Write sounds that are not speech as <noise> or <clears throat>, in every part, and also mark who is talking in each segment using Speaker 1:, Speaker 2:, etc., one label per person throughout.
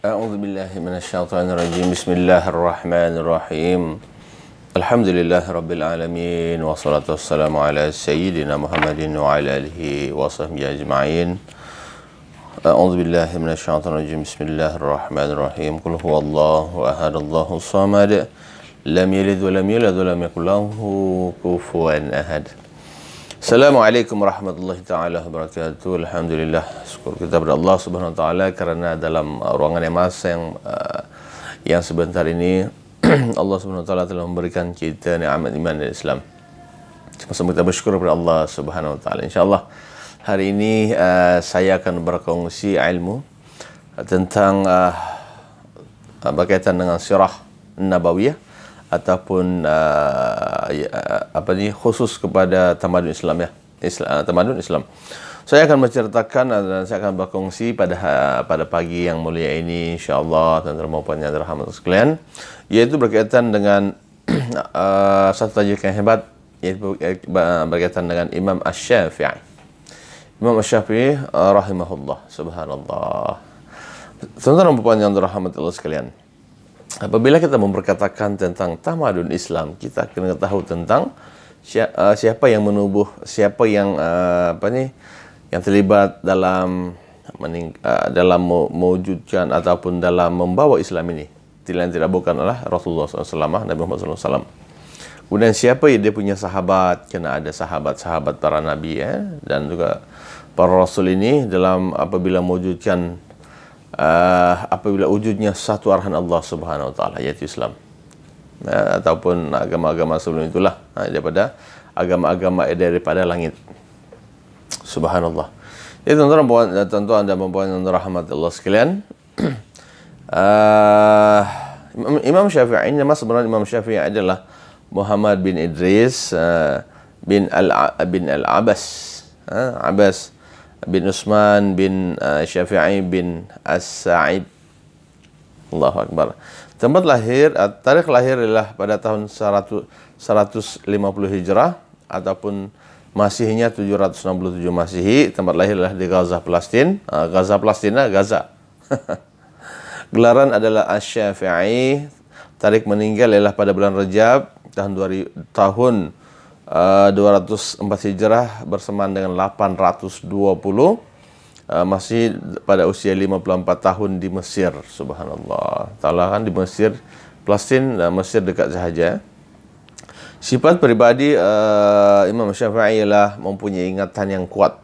Speaker 1: أعوذ بالله من الشيطان الرجيم بسم الله الرحمن الرحيم الحمد لله رب العالمين والصلاة والسلام على سيدنا محمد وعلى آله وصحبه أجمعين أعوذ بالله من الشيطان الرجيم بسم الله الرحمن الرحيم قل هو الله أحد الله الصمد لم يلد ولم يولد ولم يكن له كفوا أحد Assalamualaikum warahmatullahi taala wabarakatuh. Alhamdulillah. Syukur kita kepada Allah Subhanahu wa taala karena dalam uh, ruangan yang masa yang uh, yang sebentar ini <clears throat> Allah Subhanahu wa taala telah memberikan kita nikmat iman dan Islam. Sama-sama kita bersyukur kepada Allah Subhanahu wa taala. Insyaallah hari ini uh, saya akan berkongsi ilmu tentang uh, uh berkaitan dengan sirah Nabawiyah ataupun uh, ya, uh, apa ni khusus kepada tamadun Islam ya Islam, uh, tamadun Islam. Saya akan menceritakan uh, dan saya akan berkongsi pada uh, pada pagi yang mulia ini insyaallah tuan-tuan maupun yang dirahmati sekalian iaitu berkaitan dengan <clears throat> uh, satu tajuk yang hebat iaitu berkaitan dengan Imam Asy-Syafi'i. Imam Asy-Syafi'i uh, rahimahullah subhanallah. Tuan-tuan maupun yang dirahmati Allah sekalian apabila kita memperkatakan tentang tamadun Islam, kita kena tahu tentang uh, siapa yang menubuh, siapa yang uh, apa ni yang terlibat dalam uh, dalam mewujudkan ataupun dalam membawa Islam ini. Tidak yang tidak bukan adalah Rasulullah SAW, Nabi Muhammad SAW. Kemudian siapa dia punya sahabat, kena ada sahabat-sahabat para Nabi ya, dan juga para Rasul ini dalam apabila mewujudkan uh, apabila wujudnya satu arahan Allah Subhanahu Wa Taala iaitu Islam uh, ataupun agama-agama sebelum itulah uh, daripada agama-agama daripada langit subhanallah jadi ya, tuan-tuan puan eh, tuan-tuan dan puan-puan yang dirahmati Allah sekalian uh, <clears throat> Imam, Imam Syafi'i nama sebenarnya Imam Syafi'i adalah Muhammad bin Idris uh, bin Al bin Al Abbas uh, Abbas bin Usman bin uh, Syafi'i bin As-Sa'id. Allahu Akbar. Tempat lahir, eh, tarikh lahir adalah pada tahun 100, 150 Hijrah ataupun Masihnya 767 Masehi, tempat lahir adalah di Gaza, Palestin. Uh, Gaza, Palestina, Gaza. <laughs> Gelaran adalah Asy-Syafi'i. Tarikh meninggal ialah pada bulan Rejab tahun 2000, tahun uh, eh, 204 Hijrah bersamaan dengan 820 uh, eh, masih pada usia 54 tahun di Mesir subhanallah taala kan di Mesir Palestin uh, Mesir dekat sahaja sifat pribadi uh, eh, Imam Syafi'i ialah mempunyai ingatan yang kuat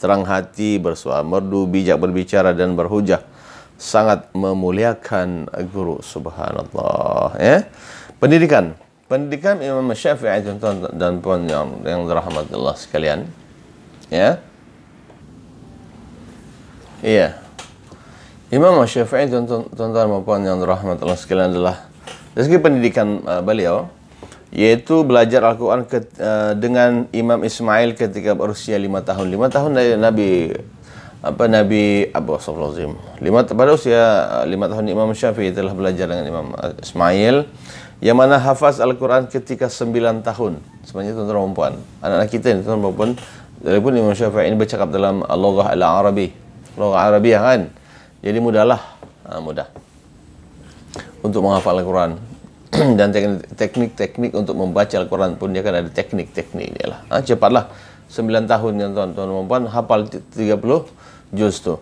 Speaker 1: terang hati bersuara merdu bijak berbicara dan berhujah sangat memuliakan guru subhanallah ya pendidikan pendidikan Imam Syafi'i contoh dan puan yang yang dirahmati Allah sekalian ya iya Imam Syafi'i tuan-tuan maupun yang dirahmati Allah sekalian adalah dari segi pendidikan uh, beliau yaitu belajar Al-Quran ke, uh, dengan Imam Ismail ketika berusia lima tahun lima tahun dari Nabi apa Nabi Abu Sufyan, lima pada usia uh, lima tahun Imam Syafi'i telah belajar dengan Imam uh, Ismail yang mana hafaz Al-Quran ketika sembilan tahun sebenarnya tuan-tuan dan puan anak-anak kita ni tuan-tuan dan puan walaupun Imam Syafi'i ini bercakap dalam Allah Al-Arabi Allah Arabi kan jadi mudahlah ha, mudah untuk menghafal Al-Quran <clears throat> dan teknik-teknik untuk membaca Al-Quran pun dia kan ada teknik-teknik dia lah ha, cepatlah sembilan tahun yang tuan-tuan dan puan hafal 30 juz tu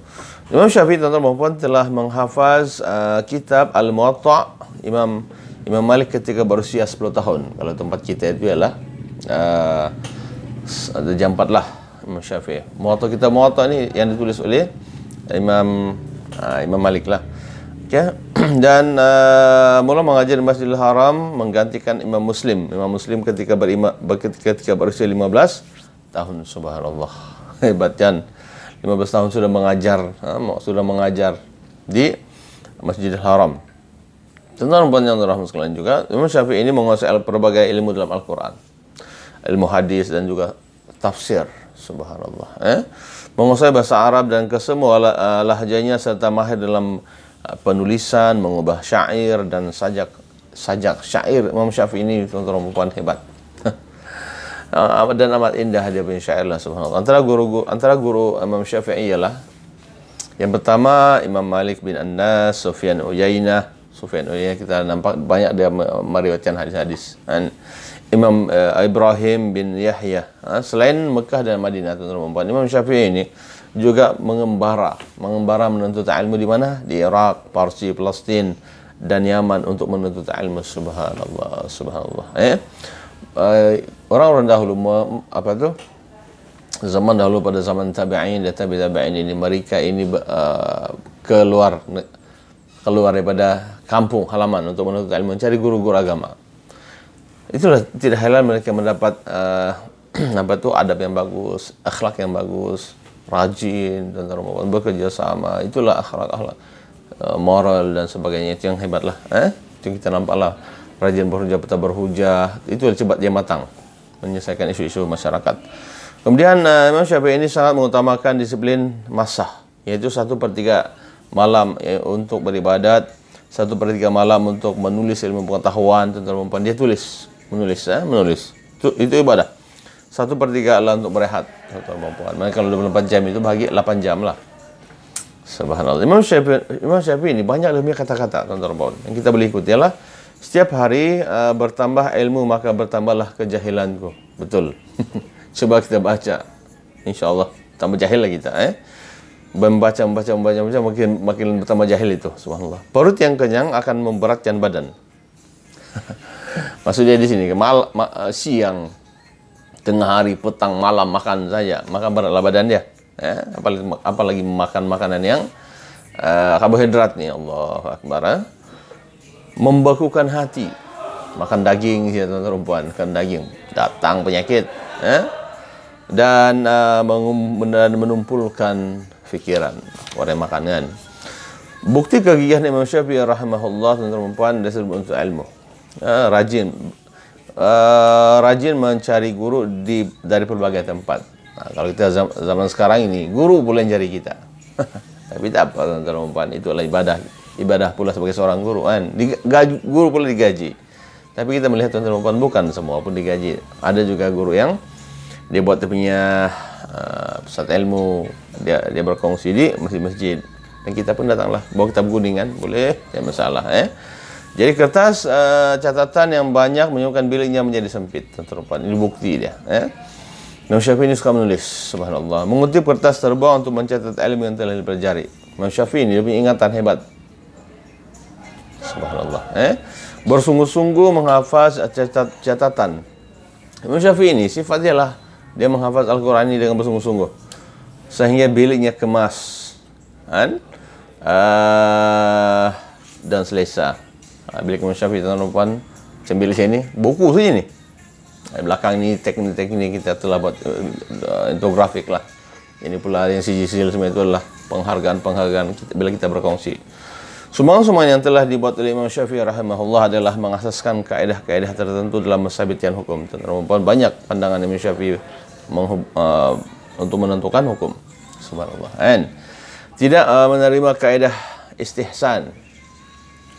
Speaker 1: Imam Syafi'i tuan-tuan dan puan telah menghafaz uh, kitab Al-Muatta' Imam Imam Malik ketika berusia 10 tahun kalau tempat kita itu ialah uh, ada jampat lah Imam Syafi'i muwatta kita muwatta ni yang ditulis oleh Imam uh, Imam Malik lah okay. <clears throat> dan uh, mula mengajar di Masjidil Haram menggantikan Imam Muslim Imam Muslim ketika berima, ketika berusia 15 tahun subhanallah <laughs> hebat kan 15 tahun sudah mengajar uh, sudah mengajar di Masjidil Haram Tentang banyak rahmat sekalian juga, Imam Syafi'i ini menguasai berbagai ilmu dalam Al-Quran. Ilmu hadis dan juga tafsir. Subhanallah. Eh? Menguasai bahasa Arab dan kesemua eh, lahjanya serta mahir dalam eh, penulisan, mengubah syair dan sajak sajak syair Imam Syafi'i ini tuan-tuan perempuan hebat. <laughs> Eh, dan amat indah dia punya syair lah subhanallah. Antara guru, guru antara guru Imam Syafi'i ialah yang pertama Imam Malik bin Anas, Sufyan Uyainah, Sufyan oh, ya, kita nampak banyak dia meriwayatkan hadis-hadis Imam uh, Ibrahim bin Yahya ha, selain Mekah dan Madinah tuan-tuan Imam Syafi'i ini juga mengembara mengembara menuntut ilmu di mana di Iraq Parsi Palestin dan Yaman untuk menuntut ilmu subhanallah subhanallah eh, eh orang-orang uh, dahulu apa tu zaman dahulu pada zaman tabi'in dan tabi'in ini mereka ini uh, keluar keluar daripada kampung halaman untuk menuntut ilmu, mencari guru-guru agama. Itulah tidak heran mereka mendapat uh, eh, <clears throat> apa tuh adab yang bagus, akhlak yang bagus, rajin dan terhormat bekerja sama. Itulah akhlak akhlak eh, moral dan sebagainya itu yang hebat lah. Eh? Itu kita nampaklah rajin berhujah, peta berhujah. Itu cepat dia matang menyelesaikan isu-isu masyarakat. Kemudian uh, Imam Syafi'i ini sangat mengutamakan disiplin masa yaitu satu per tiga malam ya, untuk beribadat satu per tiga malam untuk menulis ilmu pengetahuan tentang perempuan dia tulis menulis eh? menulis itu, itu ibadah satu per tiga adalah untuk berehat satu perempuan mana kalau dua 28 jam itu bagi lapan jam lah subhanallah Imam Syafi, Imam Syafi ini banyak lebih kata-kata tentang perempuan yang kita boleh ikuti ialah setiap hari uh, bertambah ilmu maka bertambahlah kejahilanku betul <laughs> coba kita baca insyaAllah tambah jahil lagi kita eh membaca membaca membaca membaca makin makin bertambah jahil itu subhanallah perut yang kenyang akan memberatkan badan maksudnya di sini mal, ma, eh, siang tengah hari petang malam makan saja maka beratlah badan dia ya, apalagi apalagi makan makanan yang uh, karbohidrat nih Allah akbar eh. membekukan hati makan daging sih ya, teman perempuan makan daging datang penyakit ya. eh? dan uh, menumpulkan fikiran, warai makanan. Bukti kegigihan Imam Syafi'i rahimahullah tentang perempuan dasar untuk ilmu. Uh, rajin uh, rajin mencari guru di dari berbagai tempat. Nah, kalau kita zaman, zaman sekarang ini, guru boleh cari kita. <laughs> Tapi tak apa tentang perempuan itu adalah ibadah. Ibadah pula sebagai seorang guru kan. Digaji, guru pula digaji. Tapi kita melihat tuan perempuan bukan semua pun digaji. Ada juga guru yang dia buat dia punya uh, pusat ilmu, dia dia berkongsi di masjid-masjid dan kita pun datanglah bawa kitab kuningan boleh tidak masalah eh jadi kertas eh, catatan yang banyak menyebabkan biliknya menjadi sempit terdepan ini bukti dia eh Imam Syafi'i ini suka menulis subhanallah mengutip kertas terbang untuk mencatat ilmu yang telah dipelajari Imam Syafi'i ini punya ingatan hebat subhanallah eh bersungguh-sungguh menghafaz catat catatan Imam Syafi'i ini sifatnya lah dia menghafaz Al-Quran ini dengan bersungguh-sungguh sehingga biliknya kemas kan? uh, dan selesa uh, bilik Imam Syafi'i tuan sambil sini buku saja ni eh, belakang ni teknik-teknik kita telah buat uh, infografik lah ini pula yang sijil-sijil semua itu adalah penghargaan-penghargaan bila kita berkongsi Sumang-sumang yang telah dibuat oleh Imam Syafi'i rahimahullah adalah mengasaskan kaedah-kaedah tertentu dalam mesabitian hukum. Tuan banyak pandangan Imam Syafi'i eh, untuk menentukan hukum. Subhanallah. And tidak uh, menerima kaidah istihsan.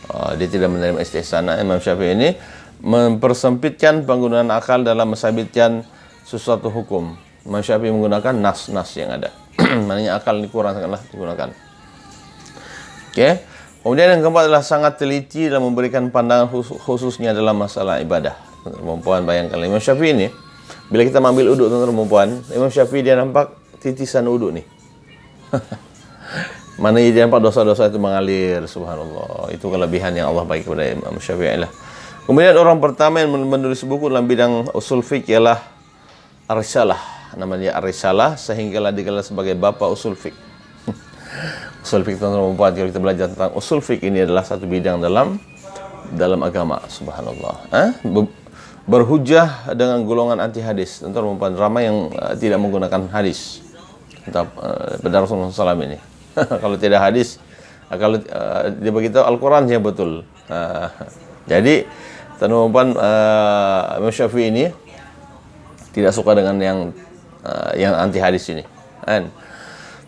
Speaker 1: Uh, dia tidak menerima istihsan. Nah, Imam Syafi'i ini mempersempitkan penggunaan akal dalam mensabitkan sesuatu hukum. Imam Syafi'i menggunakan nas-nas yang ada. <clears throat> Maknanya akal dikurangkanlah digunakan. Oke. Okay. Kemudian yang keempat adalah sangat teliti dalam memberikan pandangan khusus, khususnya dalam masalah ibadah. Kemampuan bayangkan Imam Syafi'i ini Bila kita ambil uduk tuan-tuan perempuan, Imam Syafi'i dia nampak titisan uduk nih. <laughs> Mana dia nampak dosa-dosa itu mengalir, subhanallah. Itu kelebihan yang Allah bagi kepada Imam Syafi'i lah. Kemudian orang pertama yang menulis buku dalam bidang usul fiqh ialah Arsalah. Namanya Arsalah sehinggalah dikenal sebagai bapa usul fiqh. <laughs> usul fiqh tuan-tuan perempuan kalau kita belajar tentang usul fiqh ini adalah satu bidang dalam dalam agama, subhanallah. Eh? berhujah dengan golongan anti hadis tentang perempuan ramai yang uh, tidak menggunakan hadis tentang uh, eh, Rasulullah SAW ini <laughs> kalau tidak hadis uh, kalau uh, dia begitu Al-Quran yang betul uh, jadi tentu perempuan uh, Imam Syafi'i ini tidak suka dengan yang uh, yang anti hadis ini And,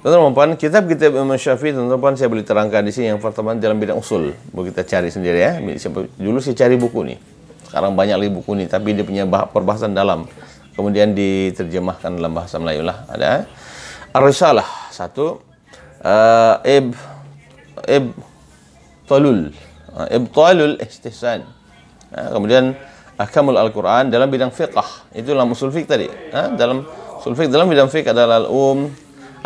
Speaker 1: Teman-teman, kitab-kitab Imam Syafi'i, teman saya beli terangkan di sini yang pertama dalam bidang usul. Boleh kita cari sendiri ya. Dulu saya cari buku nih sekarang banyak lagi buku ini tapi dia punya bah perbahasan dalam kemudian diterjemahkan dalam bahasa Melayu lah ada eh? Ar-Risalah satu uh, ib ib talul uh, eh, ibtalul istihsan uh, kemudian ahkamul Al-Quran dalam bidang fiqah itu dalam usul fiqh tadi uh, dalam usul fiqh dalam bidang fiqh adalah al-um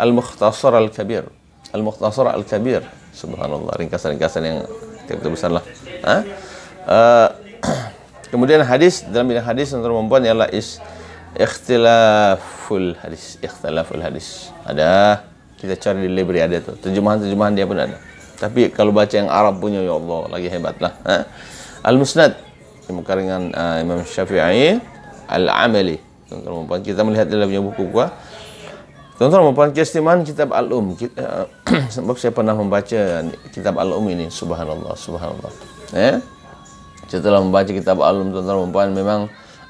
Speaker 1: al-mukhtasar al-kabir al-mukhtasar al-kabir subhanallah ringkasan-ringkasan yang tiap-tiap besar lah uh, Kemudian hadis dalam bidang hadis yang perempuan ialah is ikhtilaful hadis, ikhtilaful hadis. Ada kita cari di library ada tuh. Terjemahan-terjemahan dia pun ada. Tapi kalau baca yang Arab punya ya Allah lagi hebat lah. Ha? Al-Musnad yang karangan uh, Imam Syafi'i Al-Amali. Tuan-tuan perempuan kita melihat dalam punya buku gua. Tuan-tuan perempuan keistimewaan kitab Al-Um. Kita, uh, <coughs> sebab saya pernah membaca kitab Al-Um ini subhanallah subhanallah. Eh? setelah membaca kitab Al-Um tuan-tuan puan memang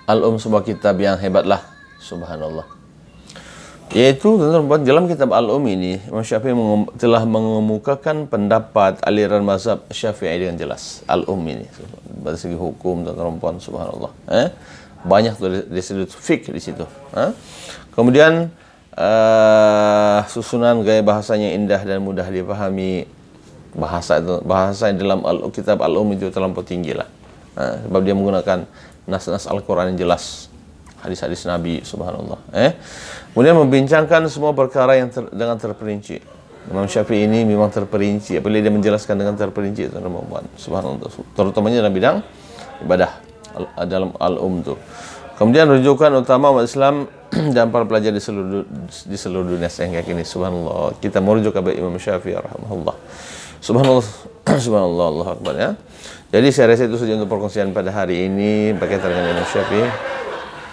Speaker 1: Al-Um sebuah kitab yang hebatlah subhanallah yaitu tuan-tuan puan dalam kitab Al-Um ini Imam Syafi'i telah mengemukakan pendapat aliran mazhab Syafi'i dengan jelas Al-Um ini dari segi hukum tuan-tuan puan subhanallah eh? banyak tu di situ fik di situ eh? kemudian uh, susunan gaya bahasanya indah dan mudah dipahami bahasa itu bahasa yang dalam al kitab al um itu terlalu tinggi lah Nah, sebab dia menggunakan nas-nas Al-Quran yang jelas hadis-hadis Nabi subhanallah eh kemudian membincangkan semua perkara yang ter, dengan terperinci Imam Syafi'i ini memang terperinci apabila dia menjelaskan dengan terperinci tentang perempuan subhanallah terutamanya dalam bidang ibadah al, dalam al-um kemudian rujukan utama umat Islam <clears throat> dan para pelajar di seluruh di seluruh dunia sehingga kini subhanallah kita merujuk kepada Imam Syafi'i rahimahullah subhanallah <clears throat> Subhanallah, Allah Akbar ya. Jadi saya rasa itu saja untuk perkongsian pada hari ini pakai tarangan Imam Syafi'i.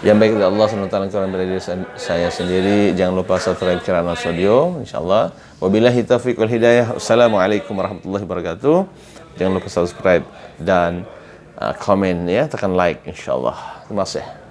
Speaker 1: Yang baik dari Allah SWT kurang dari diri saya sendiri. Jangan lupa subscribe channel Studio, insyaAllah. Wabillahi taufiq wal hidayah. Assalamualaikum warahmatullahi wabarakatuh. Jangan lupa subscribe dan uh, komen ya, tekan like insyaAllah. Terima kasih.